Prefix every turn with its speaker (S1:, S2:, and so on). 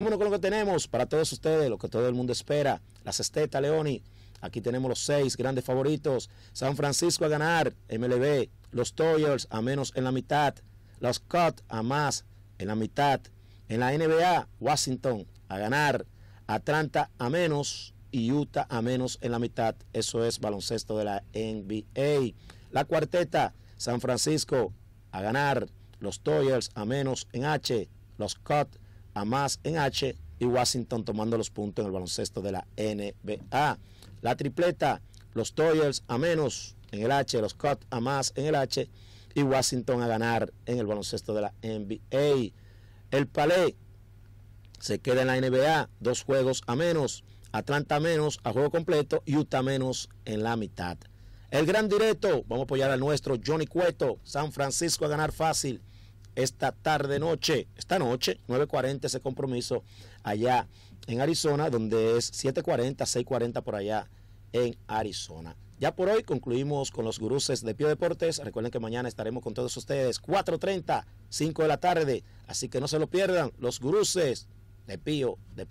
S1: Bueno, con lo que tenemos para todos ustedes, lo que todo el mundo espera, la cesteta Leoni. Aquí tenemos los seis grandes favoritos. San Francisco a ganar, MLB. Los Toyers a menos en la mitad. Los Cut a más en la mitad. En la NBA, Washington a ganar. Atlanta a menos y Utah a menos en la mitad. Eso es baloncesto de la NBA. La cuarteta, San Francisco a ganar. Los Toyers a menos en H. Los Cut a más en H y Washington tomando los puntos en el baloncesto de la NBA. La tripleta, los Toyers a menos en el H, los Cut a más en el H y Washington a ganar en el baloncesto de la NBA. El Palais se queda en la NBA, dos juegos a menos, Atlanta menos a juego completo, Utah menos en la mitad. El gran directo, vamos a apoyar al nuestro Johnny Cueto, San Francisco a ganar fácil esta tarde noche, esta noche, 9.40 ese compromiso allá en Arizona, donde es 7.40, 6.40 por allá en Arizona. Ya por hoy concluimos con los gruces de Pío Deportes. Recuerden que mañana estaremos con todos ustedes 4.30, 5 de la tarde. Así que no se lo pierdan, los gruces de Pío Deportes.